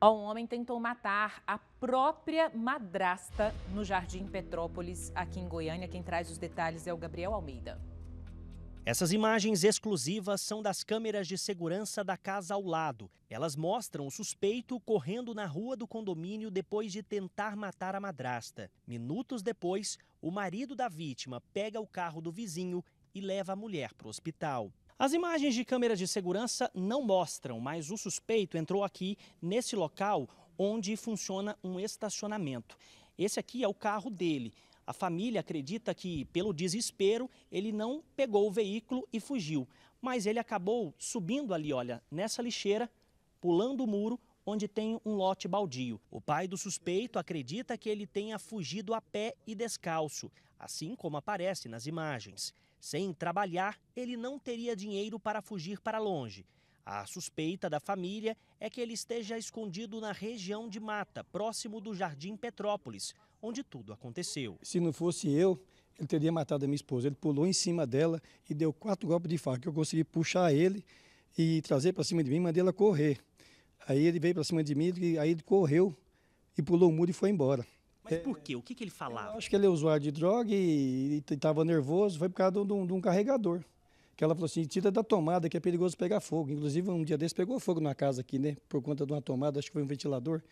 Um homem tentou matar a própria madrasta no Jardim Petrópolis, aqui em Goiânia. Quem traz os detalhes é o Gabriel Almeida. Essas imagens exclusivas são das câmeras de segurança da casa ao lado. Elas mostram o suspeito correndo na rua do condomínio depois de tentar matar a madrasta. Minutos depois, o marido da vítima pega o carro do vizinho e leva a mulher para o hospital. As imagens de câmeras de segurança não mostram, mas o suspeito entrou aqui nesse local onde funciona um estacionamento. Esse aqui é o carro dele. A família acredita que, pelo desespero, ele não pegou o veículo e fugiu. Mas ele acabou subindo ali, olha, nessa lixeira, pulando o muro, onde tem um lote baldio. O pai do suspeito acredita que ele tenha fugido a pé e descalço, assim como aparece nas imagens. Sem trabalhar, ele não teria dinheiro para fugir para longe. A suspeita da família é que ele esteja escondido na região de mata, próximo do Jardim Petrópolis, onde tudo aconteceu. Se não fosse eu, ele teria matado a minha esposa. Ele pulou em cima dela e deu quatro golpes de faca. Eu consegui puxar ele e trazer para cima de mim e mandei ela correr. Aí ele veio para cima de mim, e aí ele correu e pulou o muro e foi embora. Mas é, por quê? O que, que ele falava? acho que ele é usuário de droga e estava nervoso, foi por causa de um, de um, carregador. Que ela falou assim, tira da tomada que é perigoso pegar fogo. Inclusive, um dia desse pegou fogo na casa aqui, né? Por conta de uma tomada, acho que foi um ventilador.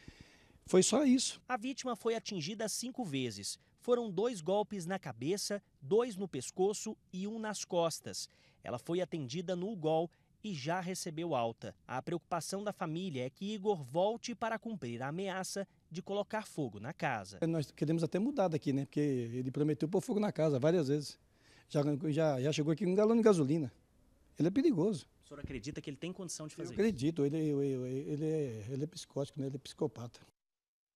Foi só isso. A vítima foi atingida cinco vezes. Foram dois golpes na cabeça, dois no pescoço e um nas costas. Ela foi atendida no UGOL e já recebeu alta. A preocupação da família é que Igor volte para cumprir a ameaça de colocar fogo na casa. É, nós queremos até mudar daqui, né? Porque ele prometeu pôr fogo na casa várias vezes. Já, já, já chegou aqui com um galão de gasolina. Ele é perigoso. O senhor acredita que ele tem condição de fazer eu acredito, isso? Acredito, ele, ele, ele, é, ele é psicótico, né? ele é psicopata.